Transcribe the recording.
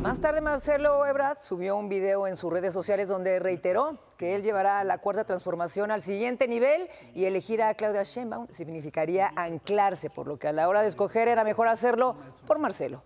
Más tarde, Marcelo Ebrard subió un video en sus redes sociales donde reiteró que él llevará la cuarta transformación al siguiente nivel y elegir a Claudia Sheinbaum significaría anclarse, por lo que a la hora de escoger era mejor hacerlo por Marcelo.